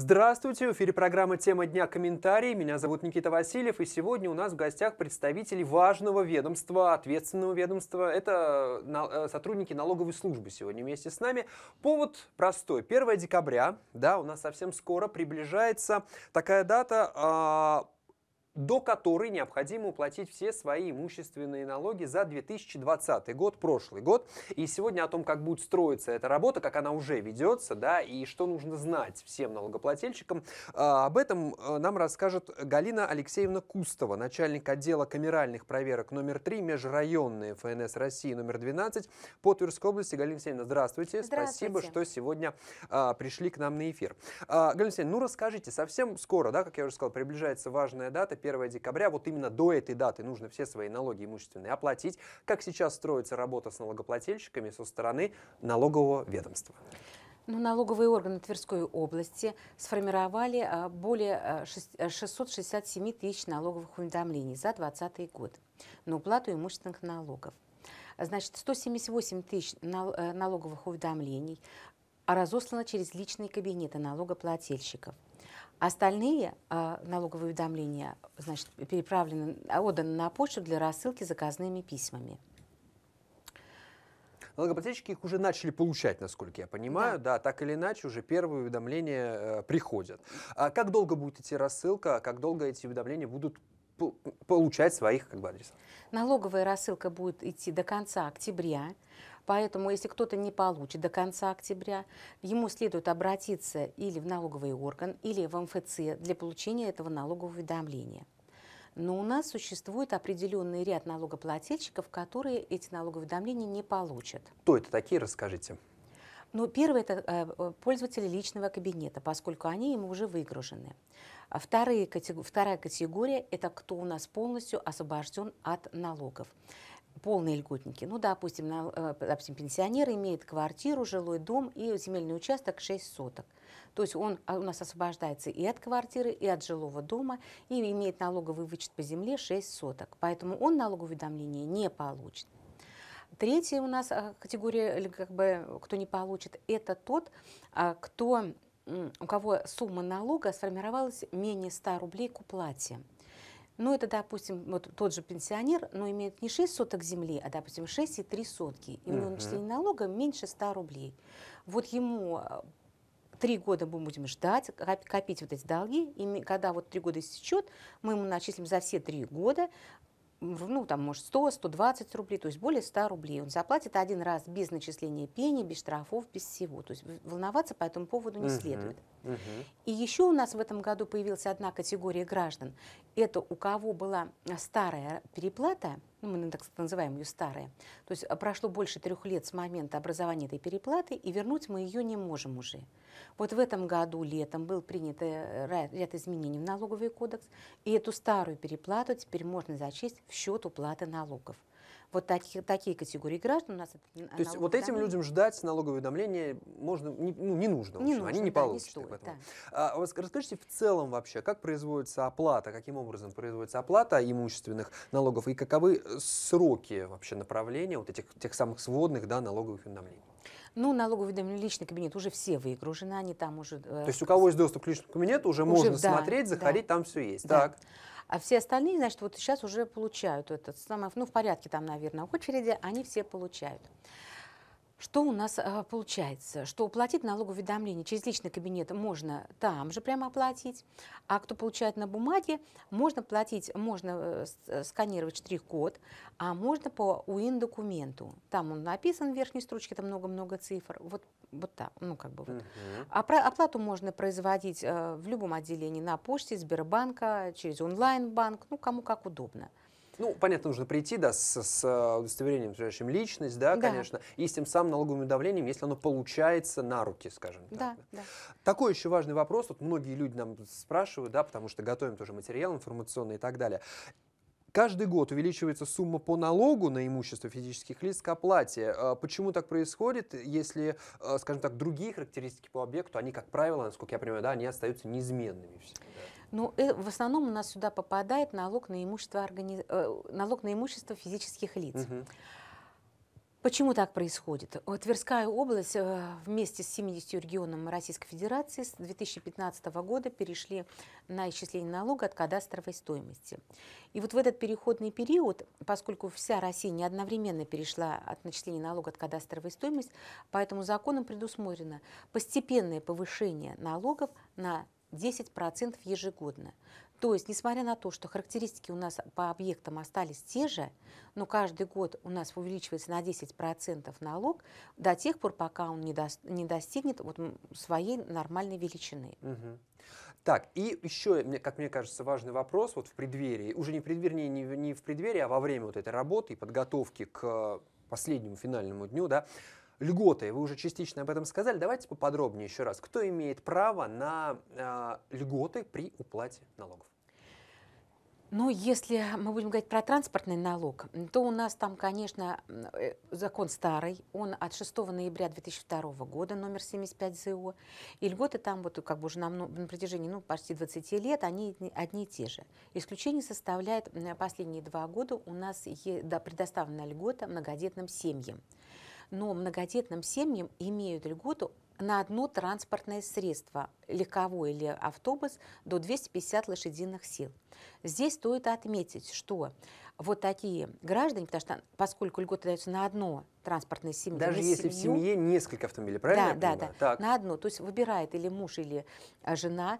Здравствуйте, в эфире программа «Тема дня. комментарии. Меня зовут Никита Васильев, и сегодня у нас в гостях представители важного ведомства, ответственного ведомства. Это э, сотрудники налоговой службы сегодня вместе с нами. Повод простой. 1 декабря, да, у нас совсем скоро приближается такая дата, а, до которой необходимо уплатить все свои имущественные налоги за 2020 год, прошлый год. И сегодня о том, как будет строиться эта работа, как она уже ведется, да, и что нужно знать всем налогоплательщикам, а, об этом э, нам расскажет Галина Алексеевна Кустова, начальник отдела камеральных проверок номер 3, межрайонные ФНС России номер 12 по Тверской области. Галина Алексеевна, здравствуйте. здравствуйте. Спасибо, что сегодня а, пришли к нам на эфир. А, Галина Алексеевна, ну расскажите, совсем скоро, да, как я уже сказал, приближается важная дата, 31 декабря, вот именно до этой даты нужно все свои налоги имущественные оплатить. Как сейчас строится работа с налогоплательщиками со стороны налогового ведомства? Ну, налоговые органы Тверской области сформировали а, более 667 а, а, тысяч налоговых уведомлений за 2020 год на уплату имущественных налогов. Значит, 178 тысяч э, налоговых уведомлений а разослана через личные кабинеты налогоплательщиков. Остальные а, налоговые уведомления значит, переправлены, а, отданы на почту для рассылки заказными письмами. Налогоплательщики их уже начали получать, насколько я понимаю, да, да так или иначе уже первые уведомления э, приходят. А как долго будет идти рассылка, как долго эти уведомления будут получать своих как бы, адресов? Налоговая рассылка будет идти до конца октября. Поэтому, если кто-то не получит до конца октября, ему следует обратиться или в налоговый орган, или в МФЦ для получения этого налогового уведомления. Но у нас существует определенный ряд налогоплательщиков, которые эти налоговые уведомления не получат. Кто это такие, расскажите. Ну, первое – это э, э, пользователи личного кабинета, поскольку они ему уже выгружены. А вторые, вторая категория – это кто у нас полностью освобожден от налогов полные льготники. Ну, допустим, на, э, допустим, пенсионер имеет квартиру, жилой дом и земельный участок 6 соток. То есть он а, у нас освобождается и от квартиры, и от жилого дома, и имеет налоговый вычет по земле 6 соток. Поэтому он налоговое уведомление не получит. Третья у нас а, категория, как бы, кто не получит, это тот, а, кто, у кого сумма налога сформировалась менее 100 рублей к уплате. Ну, это, допустим, вот тот же пенсионер, но имеет не 6 соток земли, а, допустим, 6,3 сотки. И у него начисление налога меньше 100 рублей. Вот ему э, три года мы будем ждать, копить вот эти долги, и когда вот три года истечет, мы ему начислим за все три года, ну, там, может, 100, 120 рублей, то есть более 100 рублей. Он заплатит один раз без начисления пени, без штрафов, без всего. То есть волноваться по этому поводу не угу. следует. Угу. И еще у нас в этом году появилась одна категория граждан. Это у кого была старая переплата, ну, мы так называем ее старая, то есть прошло больше трех лет с момента образования этой переплаты, и вернуть мы ее не можем уже. Вот в этом году летом был принят э, ряд изменений в налоговый кодекс, и эту старую переплату теперь можно зачесть в счет уплаты налогов. Вот такие, такие категории граждан у нас... То есть вот этим людям ждать налоговое уведомление можно, не, ну, не нужно. Не нужно, Они не да, получат. Не стоит, да. а, расскажите в целом вообще, как производится оплата, каким образом производится оплата имущественных налогов и каковы э, сроки вообще направления вот этих тех самых сводных да, налоговых уведомлений? Ну, налоговый личный кабинет уже все выгружены, они там уже... Э, То есть у кого есть доступ к личному кабинету, уже, уже можно да, смотреть, заходить, да. там все есть. Да. Так. А все остальные, значит, вот сейчас уже получают этот самый, ну, в порядке там, наверное, очереди, они все получают. Что у нас э, получается? Что уплатить налогоуведомление через личный кабинет можно там же прямо оплатить, а кто получает на бумаге, можно платить, можно э, э, сканировать штрих-код, а можно по УИН-документу. Там он написан в верхней строчке, там много-много цифр. Вот, вот так, ну как бы вот. Угу. оплату можно производить в любом отделении на почте, Сбербанка, через онлайн-банк, ну кому как удобно. Ну, понятно, нужно прийти, да, с, с э, удостоверением, утверждающим личность, да, да, конечно, и с тем самым налоговым давлением, если оно получается на руки, скажем так. Да, да. Такой еще важный вопрос, вот многие люди нам спрашивают, да, потому что готовим тоже материал информационный и так далее. Каждый год увеличивается сумма по налогу на имущество физических лиц к оплате. Э, почему так происходит, если, э, скажем так, другие характеристики по объекту, они, как правило, насколько я понимаю, да, они остаются неизменными всегда? Ну, э, в основном у нас сюда попадает налог на имущество, органи... Э, налог на имущество физических лиц. Угу. Почему так происходит? Тверская область э, вместе с 70 регионом Российской Федерации с 2015 года перешли на исчисление налога от кадастровой стоимости. И вот в этот переходный период, поскольку вся Россия не одновременно перешла от начисления налога от кадастровой стоимости, поэтому законом предусмотрено постепенное повышение налогов на 10% ежегодно. То есть, несмотря на то, что характеристики у нас по объектам остались те же, но каждый год у нас увеличивается на 10% налог до тех пор, пока он не, до, не достигнет вот своей нормальной величины. Угу. Так, и еще, как мне кажется, важный вопрос вот в преддверии, уже не в преддверии, не, не в преддверии, а во время вот этой работы и подготовки к последнему финальному дню, да, Льготы, вы уже частично об этом сказали, давайте поподробнее еще раз. Кто имеет право на э, льготы при уплате налогов? Ну, если мы будем говорить про транспортный налог, то у нас там, конечно, э, закон старый, он от 6 ноября 2002 года, номер 75 ЗО, и льготы там вот как бы уже на, ну, на протяжении ну, почти 20 лет, они одни и те же. Исключение составляет последние два года у нас е, да, предоставлена льгота многодетным семьям но многодетным семьям имеют льготу на одно транспортное средство, легковой или автобус, до 250 лошадиных сил. Здесь стоит отметить, что вот такие граждане, потому что поскольку льготы даются на одно транспортное семье. Даже если семью, в семье несколько автомобилей, правильно? Да, да, да. Так. На одно. То есть выбирает или муж, или а, жена,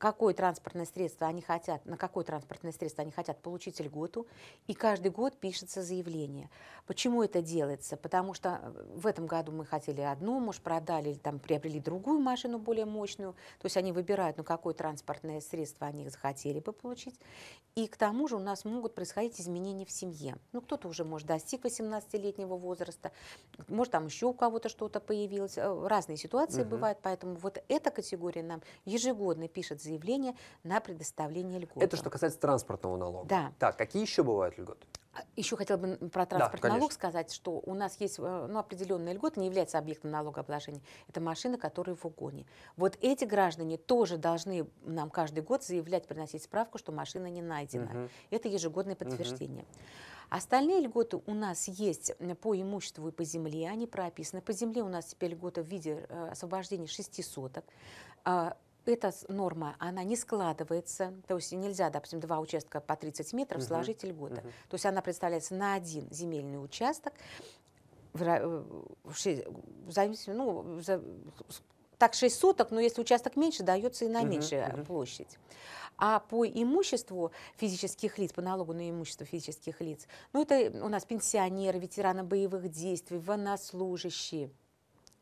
какое транспортное средство они хотят, на какое транспортное средство они хотят получить льготу, и каждый год пишется заявление. Почему это делается? Потому что э, в этом году мы хотели одну, может, продали или там приобрели другую машину более мощную, то есть они выбирают, на какое транспортное средство они захотели бы получить, и к тому же у нас могут происходить изменения в семье. Ну, кто-то уже, может, достиг 18-летнего возраста, может, там еще у кого-то что-то появилось, э, разные ситуации угу. бывают, поэтому вот эта категория нам ежегодно пишет заявление, заявление на предоставление льгот. Это что касается транспортного налога. Да. Так, какие еще бывают льготы? А, еще хотела бы про транспортный да, налог сказать, что у нас есть э, ну, определенные льготы, не является объектом налогообложения. Это машины, которые в угоне. Вот эти граждане тоже должны нам каждый год заявлять, приносить справку, что машина не найдена. Угу. Это ежегодное подтверждение. Угу. Остальные льготы у нас есть по имуществу и по земле, они прописаны. По земле у нас теперь льгота в виде э, освобождения шести соток. А, эта норма, она не складывается, то есть нельзя, допустим, два участка по 30 метров угу. сложить льготы. Угу. То есть она представляется на один земельный участок, в, э, в зависимости, ну, за, так 6 соток, но если участок меньше, дается и на меньшую uh площадь. А по имуществу физических лиц, по налогу на имущество физических лиц, ну это у нас пенсионеры, ветераны боевых действий, военнослужащие,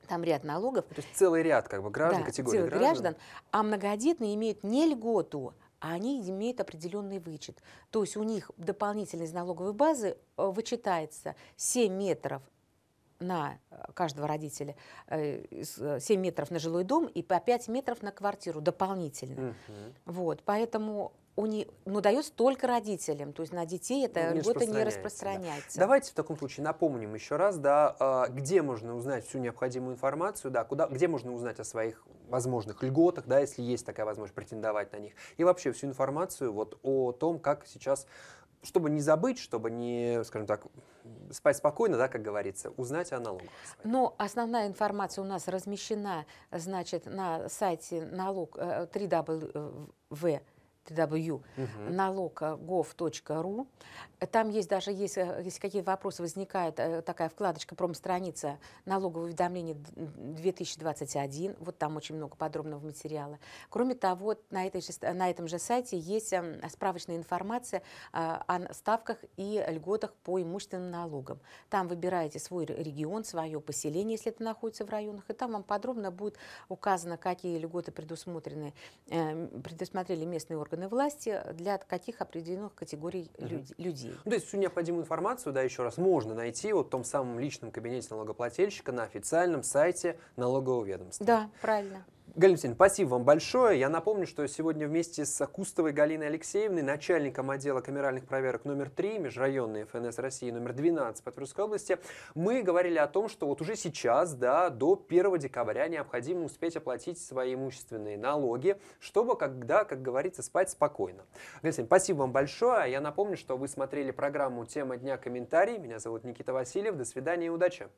там ряд налогов. То есть целый ряд как бы граждан, да, категорий граждан. граждан. А многодетные имеют не льготу, а они имеют определенный вычет. То есть у них дополнительно из налоговой базы э, вычитается 7 метров на э, каждого родителя 7 э, метров на жилой дом и по 5 метров на квартиру дополнительно. Угу. Вот, поэтому он не, но ну, дается только родителям, то есть на детей это ну, не льгота не распространяется. Да. Давайте в таком случае напомним еще раз, да, а, где можно узнать всю необходимую информацию, да, куда, где можно узнать о своих возможных льготах, да, если есть такая возможность претендовать на них, и вообще всю информацию вот о том, как сейчас чтобы не забыть, чтобы не, скажем так, спать спокойно, да, как говорится, узнать о налогах. Но основная информация у нас размещена, значит, на сайте налог 3W э, э, www.налог.gov.ru. Там есть даже, есть, э, если какие вопросы возникают, э, такая вкладочка «Промстраница. Налоговое уведомление 2021». Вот там очень много подробного материала. Кроме того, на, этой же, на этом же сайте есть эм, справочная информация э, о ставках и льготах по имущественным налогам. Там выбираете свой регион, свое поселение, если это находится в районах, и там вам подробно будет указано, какие льготы предусмотрены, предусмотрели местные органы органы власти для каких определенных категорий угу. людей. Ну, то есть всю необходимую информацию, да, еще раз, можно найти вот в том самом личном кабинете налогоплательщика на официальном сайте налогового ведомства. Да, правильно. Галина Алексеевна, спасибо вам большое. Я напомню, что сегодня вместе с Акустовой Галиной Алексеевной, начальником отдела камеральных проверок номер 3, межрайонной ФНС России номер 12 по Тверской области, мы говорили о том, что вот уже сейчас, да, до 1 декабря необходимо успеть оплатить свои имущественные налоги, чтобы, когда, как говорится, спать спокойно. Галина Алексеевна, спасибо вам большое. А я напомню, что вы смотрели программу «Тема дня. Комментарий». Меня зовут Никита Васильев. До свидания и удачи.